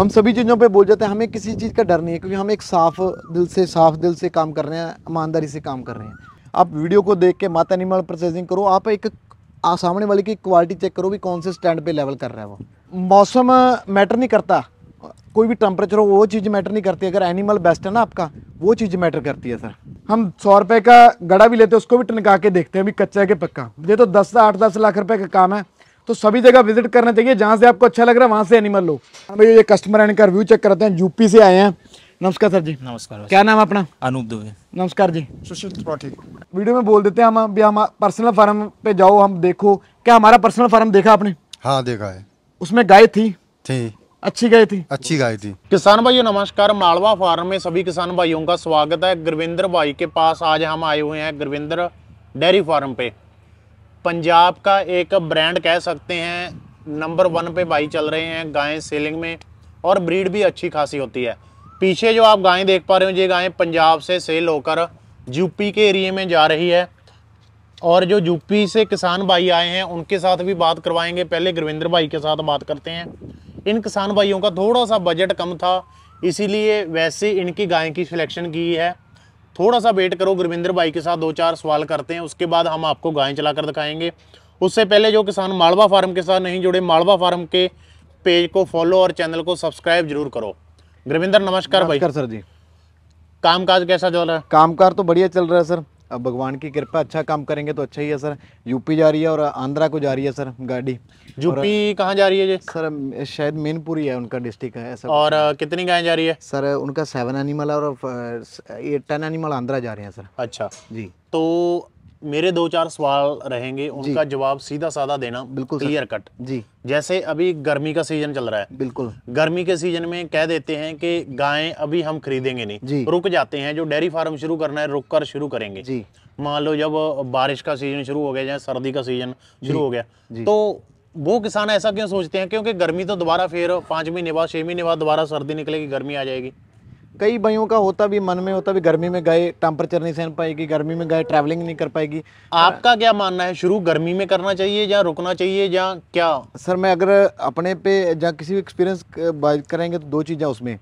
हम सभी चीज़ों पे बोल जाते हैं हमें किसी चीज़ का डर नहीं है क्योंकि हम एक साफ़ दिल से साफ़ दिल से काम कर रहे हैं ईमानदारी से काम कर रहे हैं आप वीडियो को देख के माता एनिमल प्रोसेसिंग करो आप एक सामने वाले की क्वालिटी चेक करो भी कौन से स्टैंड पे लेवल कर रहा है वो मौसम मैटर नहीं करता कोई भी टेम्परेचर हो वो चीज़ मैटर नहीं करती अगर एनिमल बेस्ट है ना आपका वो चीज़ मैटर करती है सर हम सौ रुपये का गड़ा भी लेते हैं उसको भी टनका के देखते हैं अभी कच्चा है कि पक्का ये तो दस से आठ दस लाख रुपये का काम है तो सभी जगह विजिट करना चाहिए जहाँ से आपको अच्छा लग रहा है वहाँ से एनिमल लो हाँ भैया ये कस्टमर आने का रिव्यू चेक करते हैं यूपी से आए हैं नमस्कार सर जी नमस्कार क्या नाम अपना अनूप दुबे नमस्कार जी सुशील त्रिपाठी वीडियो में बोल देते हैं हम अभी हम पर्सनल फार्म पे जाओ हम देखो क्या हमारा पर्सनल फार्म देखा आपने हाँ देखा है उसमें गाय थी थी अच्छी गाय थी अच्छी गाय थी किसान भाइयों नमस्कार मालवा फार्म में सभी किसान भाइयों का स्वागत है गुरविंदर भाई के पास आज हम आए हुए हैं गुरविंदर डेयरी फार्म पे पंजाब का एक ब्रांड कह सकते हैं नंबर वन पे भाई चल रहे हैं गायें सेलिंग में और ब्रीड भी अच्छी खासी होती है पीछे जो आप गायें देख पा रहे हो ये गायें पंजाब से सेल होकर यूपी के एरिए में जा रही है और जो यूपी से किसान भाई आए हैं उनके साथ भी बात करवाएंगे पहले गुरविंदर भाई के साथ बात करते हैं इन किसान भाइयों का थोड़ा सा बजट कम था इसीलिए वैसे इनकी गाय की सिलेक्शन की है थोड़ा सा वेट करो गुरविंदर भाई के साथ दो चार सवाल करते हैं उसके बाद हम आपको गायें चलाकर दिखाएंगे उससे पहले जो किसान मालवा फार्म के साथ नहीं जुड़े मालवा फार्म के पेज को फॉलो और चैनल को सब्सक्राइब जरूर करो गुरविंदर नमस्कार भाई सर जी काम काज कैसा चल रहा है काम तो बढ़िया चल रहा है सर भगवान की कृपा अच्छा काम करेंगे तो अच्छा ही है सर यूपी जा रही है और आंध्रा को जा रही है सर गाड़ी यूपी कहाँ जा रही है जी सर शायद मेनपुरी है उनका डिस्ट्रिक्ट है सर और कितनी गायें जा रही है सर उनका सेवन एनिमल और टेन एनिमल आंध्रा जा रहे हैं सर अच्छा जी तो मेरे दो चार सवाल रहेंगे उनका जवाब सीधा साधा देना बिल्कुल क्लियर कट जी जैसे अभी गर्मी का सीजन चल रहा है बिल्कुल गर्मी के सीजन में कह देते हैं कि गायें अभी हम खरीदेंगे नहीं रुक जाते हैं जो डेयरी फार्म शुरू करना है रुक कर शुरू करेंगे जी मान लो जब बारिश का सीजन शुरू हो गया या सर्दी का सीजन शुरू हो गया तो वो किसान ऐसा क्यों सोचते हैं क्योंकि गर्मी तो दोबारा फिर पांच महीने बाद छह महीने बाद दोबारा सर्दी निकलेगी गर्मी आ जाएगी कई भाइयों का होता भी मन में होता भी गर्मी में गए टेम्परेचर नहीं सहन पाएगी गर्मी में गए ट्रैवलिंग नहीं कर पाएगी आपका क्या मानना है शुरू गर्मी में करना चाहिए या रुकना चाहिए या क्या सर मैं अगर अपने पे या किसी भी एक्सपीरियंस बात करेंगे तो दो चीज़ें उसमें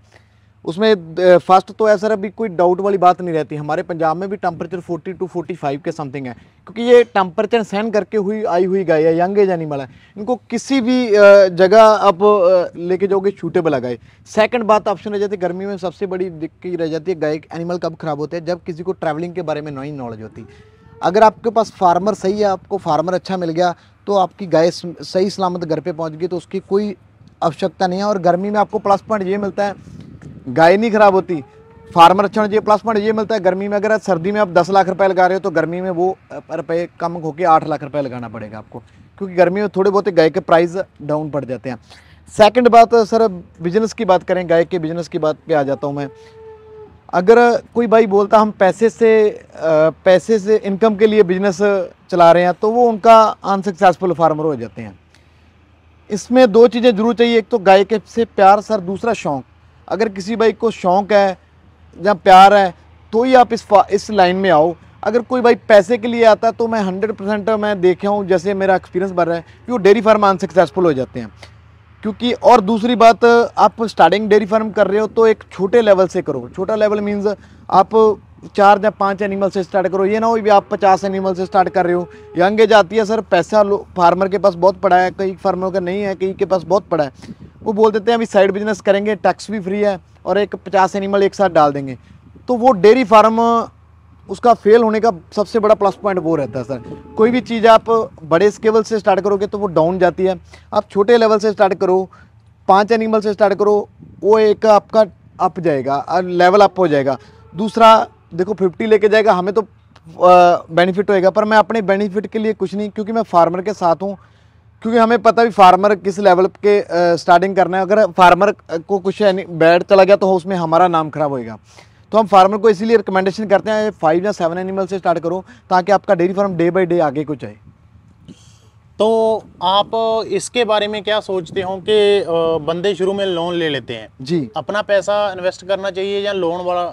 उसमें फर्स्ट तो है सर अभी कोई डाउट वाली बात नहीं रहती हमारे पंजाब में भी टेम्परेचर 40 टू 45 के समथिंग है क्योंकि ये टेम्परेचर सहन करके हुई आई हुई गाय है यंग एज एनिमल है इनको किसी भी जगह आप लेके जाओगे शूटेबल आ गाय सेकंड बात ऑप्शन रह जाती है गर्मी में सबसे बड़ी दिक्कत रह जाती है गाय एनिमल कब खराब होते हैं जब किसी को ट्रैवलिंग के बारे में नई नॉलेज होती अगर आपके पास फार्मर सही है आपको फार्मर अच्छा मिल गया तो आपकी गाय सही सलामत घर पर पहुँच गई तो उसकी कोई आवश्यकता नहीं है और गर्मी में आपको प्लस पॉइंट ये मिलता है गाय नहीं खराब होती फार्मर रक्षण ये प्लस पॉइंट ये मिलता है गर्मी में अगर सर्दी में आप दस लाख रुपए लगा रहे हो तो गर्मी में वो रुपये कम होकर आठ लाख रुपए लगाना पड़ेगा आपको क्योंकि गर्मी में थोड़े बहुत गाय के प्राइस डाउन पड़ जाते हैं सेकंड बात सर बिजनेस की बात करें गाय के बिजनेस की बात पे आ जाता हूँ मैं अगर कोई भाई बोलता हम पैसे से पैसे से इनकम के लिए बिजनेस चला रहे हैं तो वो उनका अनसक्सेसफुल फार्मर हो जाते हैं इसमें दो चीज़ें जरूर चाहिए एक तो गाय के से प्यार सर दूसरा शौक अगर किसी भाई को शौक़ है या प्यार है तो ही आप इस इस लाइन में आओ अगर कोई भाई पैसे के लिए आता तो मैं हंड्रेड परसेंट मैं देखा हूँ जैसे मेरा एक्सपीरियंस बढ़ रहा है कि वो डेयरी फार्म अनसक्सेसफुल हो जाते हैं क्योंकि और दूसरी बात आप स्टार्टिंग डेयरी फार्म कर रहे हो तो एक छोटे लेवल से करो छोटा लेवल मीन्स आप चार या पांच एनिमल से स्टार्ट करो ये ना हो भी आप पचास एनिमल से स्टार्ट कर रहे हो यंग एज आती है सर पैसा फार्मर के पास बहुत पड़ा है कई फार्मर का नहीं है कई के पास बहुत पड़ा है वो बोल देते हैं अभी साइड बिजनेस करेंगे टैक्स भी फ्री है और एक पचास एनिमल एक साथ डाल देंगे तो वो डेयरी फार्म उसका फेल होने का सबसे बड़ा प्लस पॉइंट वो रहता है सर कोई भी चीज़ आप बड़े स्केवल से स्टार्ट करोगे तो वो डाउन जाती है आप छोटे लेवल से स्टार्ट करो पांच एनिमल से स्टार्ट करो वो एक आपका अप जाएगा लेवल अप हो जाएगा दूसरा देखो फिफ्टी लेके जाएगा हमें तो बेनिफिट होएगा पर मैं अपने बेनिफिट के लिए कुछ नहीं क्योंकि मैं फार्मर के साथ हूँ क्योंकि हमें पता भी फार्मर किस लेवल के स्टार्टिंग करना है अगर फार्मर को कुछ यानी बैड चला गया तो उसमें हमारा नाम खराब होएगा तो हम फार्मर को इसीलिए रिकमेंडेशन करते हैं फाइव या सेवन एनिमल से स्टार्ट करो ताकि आपका dairy farm day by day आगे कुछ आए तो आप इसके बारे में क्या सोचते हो कि बंदे शुरू में लोन ले लेते हैं जी अपना पैसा इन्वेस्ट करना चाहिए या लोन वाला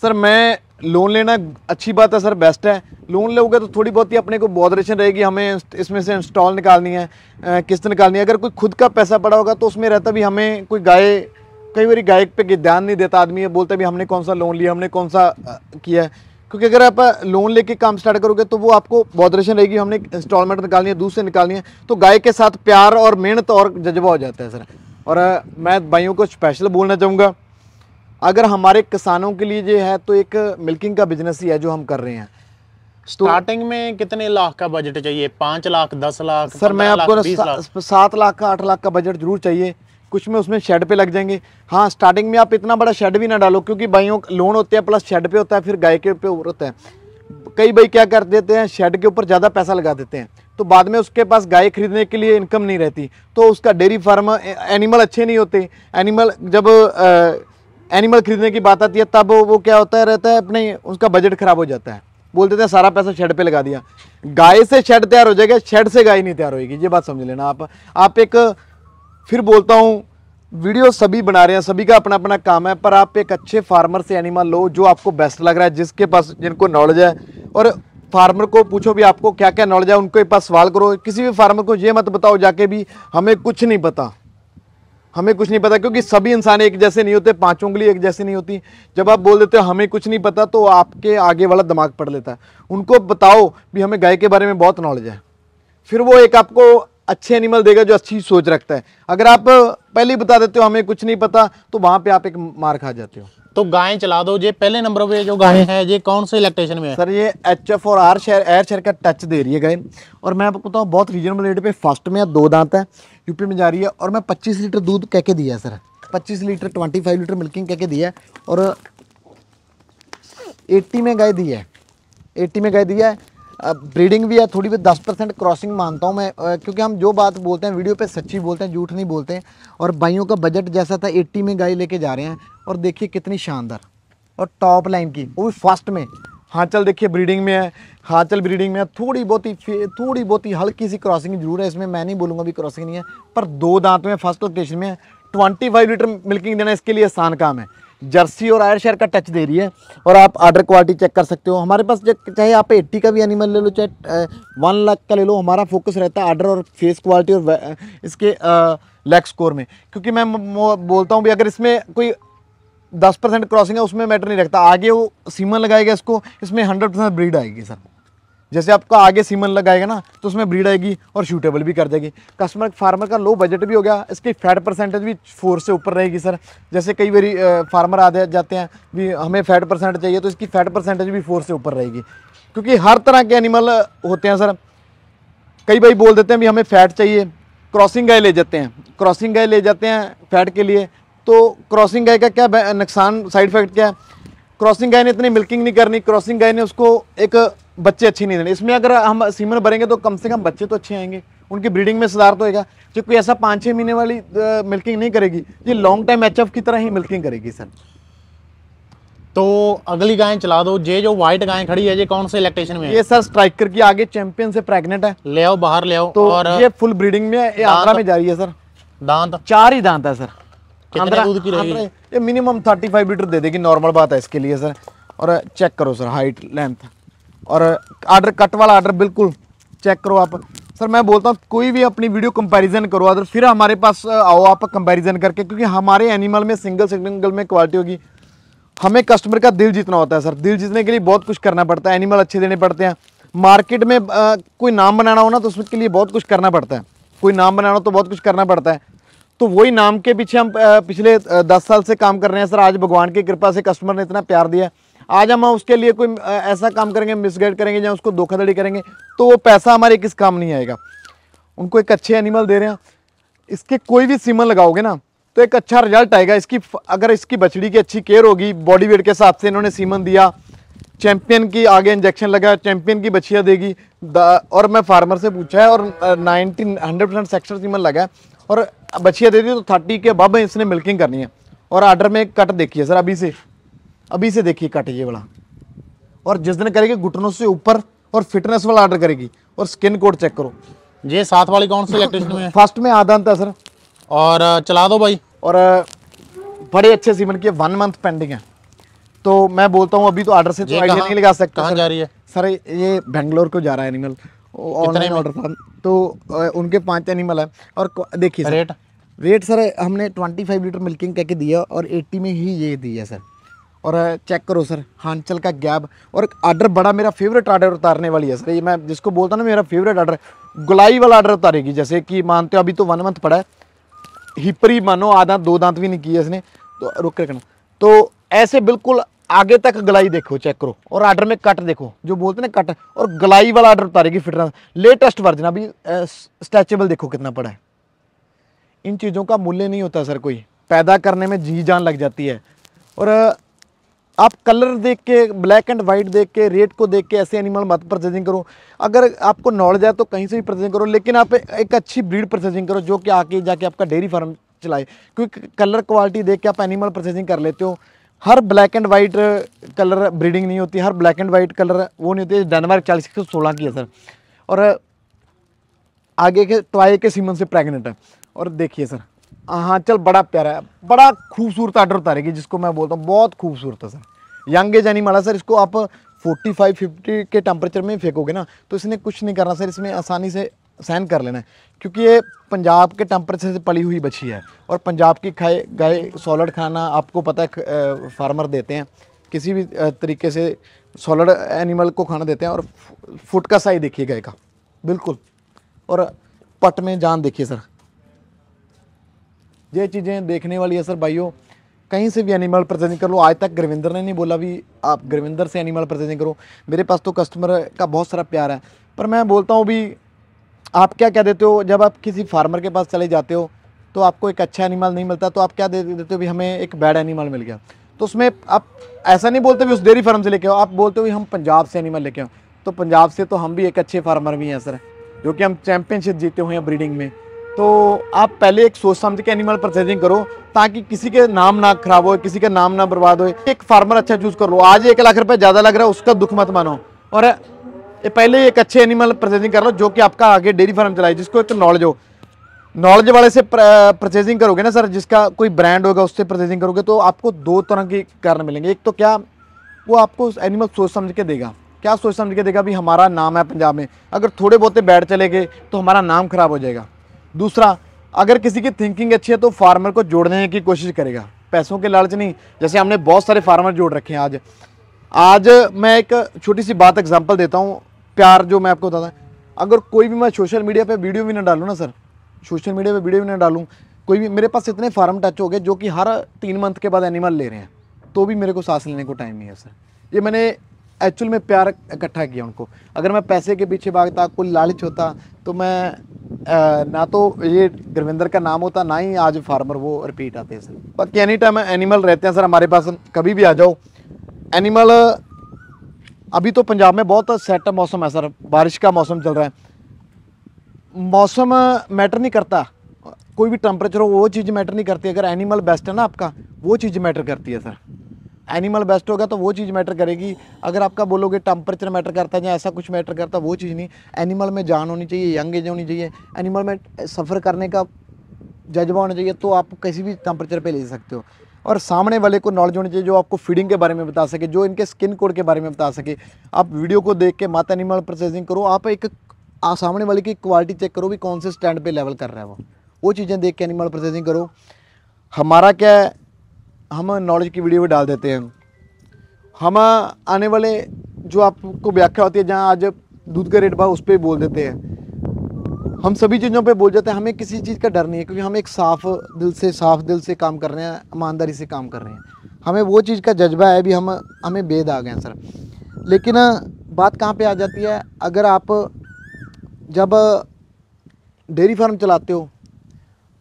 सर मैं लोन लेना अच्छी बात है सर बेस्ट है लोन लोगे तो थोड़ी बहुत ही अपने को बॉदरेशन रहेगी हमें इसमें से इंस्टॉल निकालनी है किस्त निकालनी है अगर कोई खुद का पैसा पड़ा होगा तो उसमें रहता भी हमें कोई गाय कई बार गायक पे ध्यान नहीं देता आदमी ये बोलता भी हमने कौन सा लोन लिया हमने कौन सा किया है क्योंकि अगर आप लोन लेके काम स्टार्ट करोगे तो वो आपको बॉदरेशन रहेगी हमने इंस्टॉलमेंट निकालनी है दूसरे निकालनी है तो गाय के साथ प्यार और मेहनत और जज्बा हो जाता है सर और मैं भाइयों को स्पेशल बोलना चाहूँगा अगर हमारे किसानों के लिए ये है तो एक मिल्किंग का बिजनेस ही है जो हम कर रहे हैं स्टार्टिंग तो, में कितने लाख का बजट चाहिए पाँच लाख दस लाख सर मैं आपको सात लाख का आठ लाख का बजट जरूर चाहिए कुछ में उसमें शेड पे लग जाएंगे हाँ स्टार्टिंग में आप इतना बड़ा शेड भी ना डालो क्योंकि भाइयों लोन होते हैं प्लस शेड पे होता है फिर गाय के पे होता है कई भाई क्या कर देते हैं शेड के ऊपर ज़्यादा पैसा लगा देते हैं तो बाद में उसके पास गाय खरीदने के लिए इनकम नहीं रहती तो उसका डेयरी फार्म एनिमल अच्छे नहीं होते एनिमल जब आ, एनिमल खरीदने की बात आती है तब वो क्या होता है रहता है अपने उसका बजट खराब हो जाता है बोल देते हैं सारा पैसा शेड पे लगा दिया गाय से शेड तैयार हो जाएगा शेड से गाय नहीं तैयार होगी ये बात समझ लेना आप आप एक फिर बोलता हूँ वीडियो सभी बना रहे हैं सभी का अपना अपना काम है पर आप एक अच्छे फार्मर से एनिमल लो जो आपको बेस्ट लग रहा है जिसके पास जिनको नॉलेज है और फार्मर को पूछो भी आपको क्या क्या नॉलेज है उनके पास सवाल करो किसी भी फार्मर को ये मत बताओ जाके भी हमें कुछ नहीं पता हमें कुछ नहीं पता क्योंकि सभी इंसान एक जैसे नहीं होते पांच उंगली एक जैसी नहीं होती जब आप बोल देते हो हमें कुछ नहीं पता तो आपके आगे वाला दिमाग पड़ लेता है उनको बताओ भी हमें गाय के बारे में बहुत नॉलेज है फिर वो एक आपको अच्छे एनिमल देगा जो अच्छी सोच रखता है अगर आप पहले ही बता देते हो हमें कुछ नहीं पता तो वहाँ पे आप एक मार खा जाते हो तो गायें चला दो ये पहले नंबर पे जो गाय है ये कौन से इलेक्ट्रेशन में है सर ये एच एफ और आर शहर एयर शेयर का टच दे रही है गाय और मैं आपको बताऊँ बहुत रीजनेबल रेट पे फर्स्ट में दो दांत है यूपी में जा रही है और मैं पच्चीस लीटर दूध कह के दिया है सर पच्चीस litre twenty five litre milking कह के दिया है और एट्टी में गाय दी है एट्टी में गाय दी है ब्रीडिंग भी है थोड़ी बहुत दस परसेंट क्रॉसिंग मानता हूँ मैं क्योंकि हम जो बात बोलते हैं वीडियो पे सच्ची बोलते हैं झूठ नहीं बोलते हैं और भाइयों का बजट जैसा था एट्टी में गाय लेके जा रहे हैं और देखिए कितनी शानदार और टॉप लाइन की वो भी फर्स्ट में हाचल देखिए ब्रीडिंग में है हाचल ब्रीडिंग में है थोड़ी बहुत ही थोड़ी बहुत ही हल्की सी क्रॉसिंग जरूर है इसमें मैं नहीं बोलूँगा भी क्रॉसिंग नहीं है पर दो दांत में फर्स्ट लोकेशन में है ट्वेंटी फाइव लीटर मिल्किंग देना इसके लिए आसान काम है जर्सी और आयर शेयर का टच दे रही है और आप आर्डर क्वालिटी चेक कर सकते हो हमारे पास चाहे आप एट्टी का भी एनिमल ले लो चाहे वन लाख का ले लो हमारा फोकस रहता है आर्डर और फेस क्वालिटी और इसके लेग स्कोर में क्योंकि मैं बोलता हूँ भी अगर इसमें कोई दस परसेंट क्रॉसिंग है उसमें मैटर नहीं रखता आगे वो सीमन लगाएगा इसको इसमें हंड्रेड परसेंट ब्रीड आएगी सर जैसे आपका आगे सीमन लगाएगा ना तो उसमें ब्रीड आएगी और शूटेबल भी कर देगी कस्टमर फार्मर का लो बजट भी हो गया इसकी फैट परसेंटेज भी फोर से ऊपर रहेगी सर जैसे कई बार फार्मर आ जाते हैं भी हमें फैट परसेंट चाहिए तो इसकी फैट परसेंटेज भी फोर से ऊपर रहेगी क्योंकि हर तरह के एनिमल होते हैं सर कई भाई बोल देते हैं भी हमें फैट चाहिए क्रॉसिंग गाय ले जाते हैं क्रॉसिंग गाय ले जाते हैं फैट के लिए तो क्रॉसिंग गाय का क्या नुकसान साइड इफेक्ट क्या है क्रॉसिंग गाय ने इतनी मिल्किंग नहीं करनी क्रॉसिंग गाय ने उसको एक बच्चे अच्छे नहीं देने इसमें अगर हम सीमन भरेंगे तो कम से कम बच्चे तो अच्छे आएंगे उनकी ब्रीडिंग में सुधार तो होगा जो कोई ऐसा पाँच छः महीने वाली मिल्किंग नहीं करेगी ये लॉन्ग टाइम एच की तरह ही मिल्किंग करेगी सर तो अगली गायें चला दो जे जो व्हाइट गायें खड़ी है ये कौन से इलेक्टेशन में है? ये सर स्ट्राइकर की आगे चैंपियन से प्रेग्नेंट है ले आओ बाहर ले आओ तो और ये फुल ब्रीडिंग में ये आगरा में जा रही है सर दांत चार ही दांत है सर कितने दूध की रहेगी ये मिनिमम थर्टी फाइव लीटर दे देगी नॉर्मल बात है इसके लिए सर और चेक करो सर हाइट लेंथ और आर्डर कट वाला आर्डर बिल्कुल चेक करो आप सर मैं बोलता हूँ कोई भी अपनी वीडियो कंपैरिजन करो अदर फिर हमारे पास आओ आप कंपैरिजन करके क्योंकि हमारे एनिमल में सिंगल सिंगल में क्वालिटी होगी हमें कस्टमर का दिल जीतना होता है सर दिल जीतने के लिए बहुत कुछ करना पड़ता है एनिमल अच्छे देने पड़ते हैं मार्केट में आ, कोई नाम बनाना हो ना तो उसके लिए बहुत कुछ करना पड़ता है कोई नाम बनाना हो तो बहुत कुछ करना पड़ता है तो वही नाम के पीछे हम पिछले दस साल से काम कर रहे हैं सर आज भगवान की कृपा से कस्टमर ने इतना प्यार दिया आज हम उसके लिए कोई ऐसा काम करेंगे मिसगाइड करेंगे या उसको धोखाधड़ी करेंगे तो वो पैसा हमारे किस काम नहीं आएगा उनको एक अच्छे एनिमल दे रहे हैं इसके कोई भी सीमन लगाओगे ना तो एक अच्छा रिजल्ट आएगा इसकी अगर इसकी बछड़ी की अच्छी केयर होगी बॉडी वेट के हिसाब से इन्होंने सीमन दिया चैंपियन की आगे इंजेक्शन लगा चैंपियन की बछिया देगी और मैं फार्मर से पूछा है और nineteen hundred percent section semen लगा है और बछिया दे दी तो थर्टी के बब इसने मिल्किंग करनी है और आर्डर में कट देखिए सर अभी से अभी से देखिए कट ये वाला और जिस दिन करेगी घुटनों से ऊपर और फिटनेस वाला आर्डर करेगी और स्किन कोड चेक करो ये साथ वाली कौन सी इलेक्ट्रिसिटी में फर्स्ट में आधा था सर और चला दो भाई और बड़े अच्छे सीमेंट की वन मंथ पेंडिंग है तो मैं बोलता हूँ अभी तो आर्डर से तो आइडिया नहीं लगा सकता जा रही है सर ये बेंगलोर को जा रहा है एनिमल ऑनलाइन ऑर्डर था तो उनके पाँच एनिमल हैं और देखिए रेट रेट सर हमने ट्वेंटी फाइव लीटर मिल्किंग कह के दिया और एट्टी में ही ये दिया सर और चेक करो सर हांचल का गैप और आर्डर बड़ा मेरा फेवरेट आर्डर उतारने वाली है सर ये मैं जिसको बोलता हूँ ना मेरा फेवरेट आर्डर गुलाई वाला आर्डर उतारेगी जैसे कि मानते हो अभी तो वन मंथ पड़ा है हिपरी मानो आधा दो दांत भी नहीं किया इसने तो रुक रखना तो ऐसे बिल्कुल आगे तक गलाई देखो चेक करो और आर्डर में कट देखो जो बोलते ना कट और गलाई वाला आर्डर उतारेगी फिटर लेटेस्ट वर्जन अभी स्ट्रेचेबल देखो कितना पड़ा है इन चीज़ों का मूल्य नहीं होता सर कोई पैदा करने में जी जान लग जाती है और आप कलर देख के ब्लैक एंड वाइट देख के रेट को देख के ऐसे एनिमल मत परचेजिंग करो अगर आपको नॉलेज है तो कहीं से भी परचेजिंग करो लेकिन आप एक अच्छी ब्रीड परचेजिंग करो जो कि आके जाके आपका डेयरी फार्म चलाए क्योंकि कलर क्वालिटी देख के आप एनिमल परचेजिंग कर लेते हो हर black and white colour breeding नहीं होती हर ब्लैक एंड वाइट कलर वो नहीं होती डेनमार्क चालीस एक सोलह की है सर और आगे के टॉय के सीमन से प्रेग्नेंट है और देखिए सर हाँ चल बड़ा प्यारा है बड़ा खूबसूरत आर्डर उतारेगी जिसको मैं बोलता हूँ बहुत खूबसूरत है सर यंग एज एनिमल है सर इसको आप 45-50 के टेम्परेचर में फेंकोगे ना तो इसने कुछ नहीं करना सर इसमें आसानी से सहन कर लेना है क्योंकि ये पंजाब के टेम्परेचर से पली हुई बछी है और पंजाब की खाए गाय सॉलड खाना आपको पता है फार्मर देते हैं किसी भी तरीके से सॉलड एनिमल को खाना देते हैं और फुट का साइज देखिए गाय का बिल्कुल और पट में जान देखिए सर ये चीज़ें देखने वाली है सर भाइयों कहीं से भी एनिमल परचेजिंग कर लो आज तक गुरविंदर ने नहीं बोला भी आप ग्रविंदर से एनिमल परचेजिंग करो मेरे पास तो कस्टमर का बहुत सारा प्यार है पर मैं बोलता हूँ भी आप क्या क्या देते हो जब आप किसी फार्मर के पास चले जाते हो तो आपको एक अच्छा एनिमल नहीं मिलता तो आप क्या दे देते हो भी हमें एक बैड एनिमल मिल गया तो उसमें आप ऐसा नहीं बोलते भी उस डेयरी फार्म से लेके आओ आप बोलते हो हम पंजाब से एनिमल लेके आओ तो पंजाब से तो हम भी एक अच्छे फार्मर भी हैं सर जो कि हम चैम्पियनशिप जीते हुए हैं ब्रीडिंग में तो आप पहले एक सोच समझ के एनिमल परचेजिंग करो ताकि किसी के नाम ना खराब हो किसी का नाम ना बर्बाद हो एक फार्मर अच्छा चूज़ कर लो आज एक लाख रुपए ज़्यादा लग रहा है उसका दुख मत मानो और ये पहले एक अच्छे एनिमल परचेजिंग कर लो जो कि आपका आगे डेयरी फार्म चलाए जिसको एक नॉलेज हो नॉलेज वाले से परचेजिंग करोगे ना सर जिसका कोई ब्रांड होगा उससे परचेजिंग करोगे तो आपको दो तरह के कारण मिलेंगे एक तो क्या वो आपको एनिमल सोच समझ के देगा क्या सोच समझ के देगा भी हमारा नाम है पंजाब में अगर थोड़े बहुत बैठ चले गए तो हमारा नाम खराब हो जाएगा दूसरा अगर किसी की थिंकिंग अच्छी है तो फार्मर को जोड़ने की कोशिश करेगा पैसों के लालच नहीं जैसे हमने बहुत सारे फार्मर जोड़ रखे हैं आज आज मैं एक छोटी सी बात एग्जाम्पल देता हूँ प्यार जो मैं आपको बताता अगर कोई भी मैं सोशल मीडिया पे वीडियो भी ना डालूँ ना सर सोशल मीडिया पे वीडियो भी ना डालूँ कोई भी मेरे पास इतने फार्म टच हो गए जो कि हर तीन मंथ के बाद एनिमल ले रहे हैं तो भी मेरे को सांस लेने को टाइम नहीं है सर ये मैंने एक्चुअल में प्यार इकट्ठा किया उनको अगर मैं पैसे के पीछे भागता कोई लालच होता तो मैं आ, ना तो ये धर्मेंद्र का नाम होता ना ही आज फार्मर वो रिपीट आते हैं सर बाकी एनी टाइम एनिमल रहते हैं सर हमारे पास कभी भी आ जाओ एनिमल अभी तो पंजाब में बहुत सेट मौसम है सर बारिश का मौसम चल रहा है मौसम मैटर नहीं करता कोई भी टेम्परेचर हो वो चीज़ मैटर नहीं करती अगर एनिमल बेस्ट है ना आपका वो चीज़ मैटर करती है सर एनिमल बेस्ट होगा तो वो चीज़ मैटर करेगी अगर आपका बोलोगे टेम्परेचर मैटर करता है या ऐसा कुछ मैटर करता वो चीज़ नहीं एनिमल में जान होनी चाहिए यंग एज होनी चाहिए एनिमल में सफ़र करने का जज्बा होना चाहिए तो आप किसी भी टेम्परेचर पे ले सकते हो और सामने वाले को नॉलेज होनी चाहिए जो आपको फीडिंग के बारे में बता सके जो इनके स्किन कोड के बारे में बता सके आप वीडियो को देख के माता एनिमल प्रोसेसिंग करो आप एक आ, सामने वाले की क्वालिटी चेक करो भी कौन से स्टैंड पे लेवल कर रहा है वो वो चीज़ें देख के एनिमल प्रोसेसिंग करो हमारा क्या है हम नॉलेज की वीडियो भी डाल देते हैं हम आने वाले जो आपको व्याख्या होती है जहाँ आज दूध का रेट भाव उस पर बोल देते हैं हम सभी चीज़ों पे बोल जाते हैं हमें किसी चीज़ का डर नहीं है क्योंकि हम एक साफ़ दिल से साफ़ दिल से काम कर रहे हैं ईमानदारी से काम कर रहे हैं हमें वो चीज़ का जज्बा है भी हम हमें बेद आ गए हैं सर लेकिन बात कहाँ पे आ जाती है अगर आप जब डेयरी फार्म चलाते हो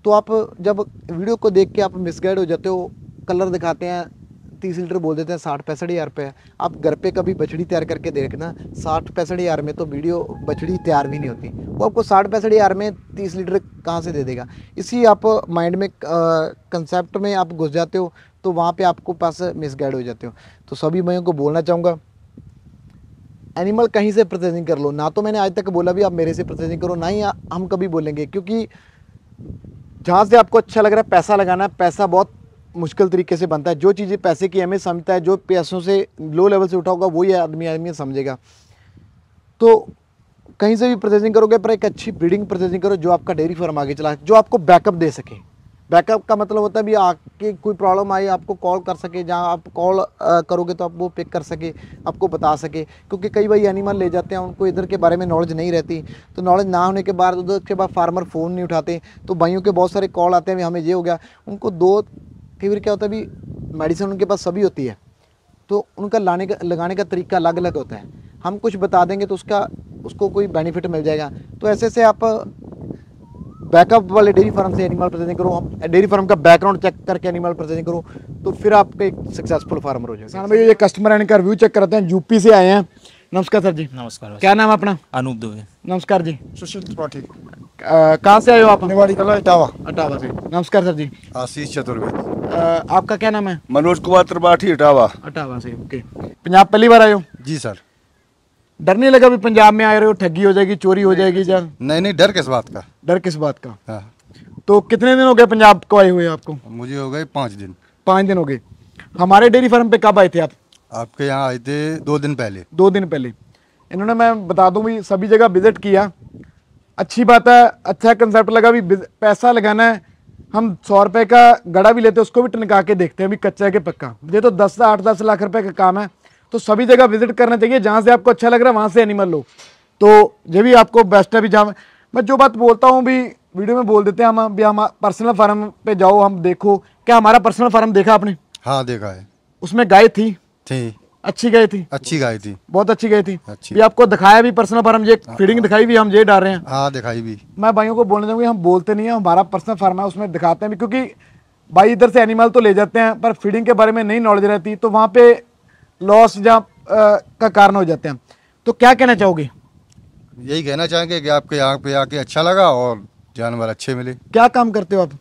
तो आप जब वीडियो को देख के आप मिसगाइड हो जाते हो कलर दिखाते हैं तीस लीटर बोल देते हैं साठ पैंसठ हज़ार रुपये आप घर पे कभी बछड़ी तैयार करके देखना साठ पैंसठ हज़ार में तो वीडियो बछड़ी तैयार भी नहीं होती वो आपको साठ पैंसठ हज़ार में तीस लीटर कहाँ से दे देगा इसी आप माइंड में कंसेप्ट में आप घुस जाते हो तो वहाँ पर आपको पास मिसगाइड हो जाते हो तो सभी मैं उनको बोलना चाहूँगा एनिमल कहीं से प्रोसेसिंग कर लो ना तो मैंने आज तक बोला भी आप मेरे से प्रोसेसिंग करो ना ही हम कभी बोलेंगे क्योंकि जहाँ से आपको अच्छा लग रहा है पैसा लगाना है पैसा बहुत मुश्किल तरीके से बनता है जो चीज़ें पैसे की अहमियत समझता है जो पैसों से लो लेवल से उठा होगा वही आदमी आदमी समझेगा तो कहीं से भी प्रोसेसिंग करोगे पर एक अच्छी ब्रीडिंग प्रोसेसिंग करो जो आपका डेयरी फार्म आगे चला जो आपको बैकअप दे सके बैकअप का मतलब होता है भी आके कोई प्रॉब्लम आई आपको कॉल कर सके जहाँ आप कॉल करोगे तो आप वो पिक कर सके आपको बता सके क्योंकि कई बार एनिमल ले जाते हैं उनको इधर के बारे में नॉलेज नहीं रहती तो नॉलेज ना होने के बाद उधर के बाद फार्मर फ़ोन नहीं उठाते तो भाइयों के बहुत सारे कॉल आते हैं हमें ये हो गया उनको दो फिर क्या होता है भी मेडिसिन उनके पास सभी होती है तो उनका लाने का लगाने का तरीका अलग अलग होता है हम कुछ बता देंगे तो उसका उसको कोई बेनिफिट मिल जाएगा तो ऐसे ऐसे आप बैकअप वाले डेयरी फार्म से एनिमल परचेजिंग करो हम डेयरी फार्म का बैकग्राउंड चेक करके एनिमल प्रजेंट करो तो फिर आपका एक सक्सेसफुल फार्मर हो जाएगा भाई ये कस्टमर एंड का रिव्यू चेक करते हैं यूपी से आए हैं नमस्कार सर जी नमस्कार क्या नाम अपना अनूप दुबे नमस्कार जी सुशील त्रिपाठी कहाँ से आए हो आप अटावा अटावा से नमस्कार सर जी आशीष चतुर्वेदी आपका क्या नाम है मनोज कुमार त्रिपाठी अटावा अटावा से ओके पंजाब पहली बार आयो जी सर डर नहीं लगा भी पंजाब में आ रहे हो ठगी हो जाएगी चोरी हो जाएगी जान नहीं नहीं डर किस बात का डर किस बात का हाँ। तो कितने दिन हो गए पंजाब को आए हुए आपको मुझे हो गए पाँच दिन पाँच दिन हो गए हमारे डेयरी फार्म पे कब आए थे आप आपके यहाँ आए थे दो दिन पहले दो दिन पहले इन्होंने मैं बता दूँ भी सभी जगह विजिट किया अच्छी बात है अच्छा कंसेप्ट लगा भी पैसा लगाना है हम सौ रुपए का गड़ा भी लेते हैं उसको भी टनका के देखते हैं अभी कच्चा के पक्का ये तो दस से आठ दस लाख रुपए का काम है तो सभी जगह विजिट करना चाहिए जहाँ से आपको अच्छा लग रहा है वहाँ से एनिमल लो तो ये भी आपको बेस्ट है भी जहाँ मैं जो बात बोलता हूँ भी वीडियो में बोल देते हैं हम भी हम पर्सनल फार्म पे जाओ हम देखो क्या हमारा पर्सनल फार्म देखा आपने हाँ देखा है उसमें गाय थी थी अच्छी गाय थी अच्छी गाय थी बहुत अच्छी गाय थी अच्छी ये आपको दिखाया भी पर्सनल फार्म ये फीडिंग हाँ। दिखाई भी हम ये डाल रहे हैं हाँ दिखाई भी मैं भाइयों को बोलने दूंगी हम बोलते नहीं है हमारा पर्सनल फार्म है उसमें दिखाते हैं क्योंकि भाई इधर से एनिमल तो ले जाते हैं पर फीडिंग के बारे में नहीं नॉलेज रहती तो वहाँ पे लॉस या का कारण हो जाते हैं तो क्या कहना चाहोगे यही कहना चाहेंगे कि आपके यहाँ पे आके अच्छा लगा और जानवर अच्छे मिले क्या काम करते हो आप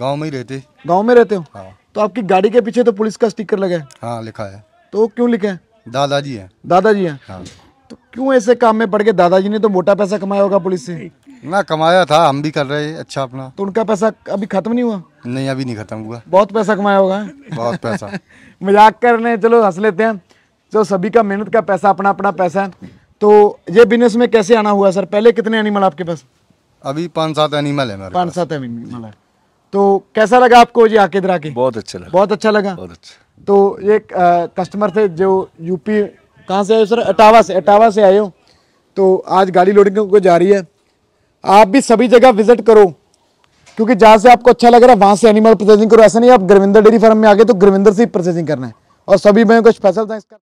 गाँव में ही रहते गाँव में रहते हो हाँ। तो आपकी गाड़ी के पीछे तो पुलिस का स्टिकर लगा है हाँ लिखा है तो क्यों लिखे दादाजी हैं दादाजी है हाँ। तो क्यों ऐसे काम में पड़ गए दादाजी ने तो मोटा पैसा कमाया होगा पुलिस से ना कमाया था हम भी कर रहे हैं अच्छा अपना तो उनका पैसा अभी खत्म नहीं हुआ नहीं अभी नहीं खत्म हुआ बहुत पैसा कमाया होगा बहुत पैसा मजाक कर रहे हैं चलो हंस लेते हैं जो सभी का मेहनत का पैसा अपना अपना पैसा है तो ये बिजनेस में कैसे आना हुआ सर पहले कितने एनिमल आपके पास अभी पाँच सात एनिमल है पाँच सात एनिमल है तो कैसा लगा आपको जी आके इधर आके बहुत अच्छा लगा बहुत अच्छा लगा बहुत अच्छा तो ये कस्टमर थे जो यूपी कहाँ से आए सर अटावा से अटावा से आए हो तो आज गाड़ी लोडिंग को जा रही है आप भी सभी जगह विजिट करो क्योंकि जहाँ से आपको अच्छा लग रहा है वहाँ से एनिमल प्रोसेसिंग करो ऐसा नहीं आप गरविंदर डेयरी फार्म में आ गए तो गरविंदर से ही प्रोसेसिंग करना है और सभी में कुछ फैसल था इसका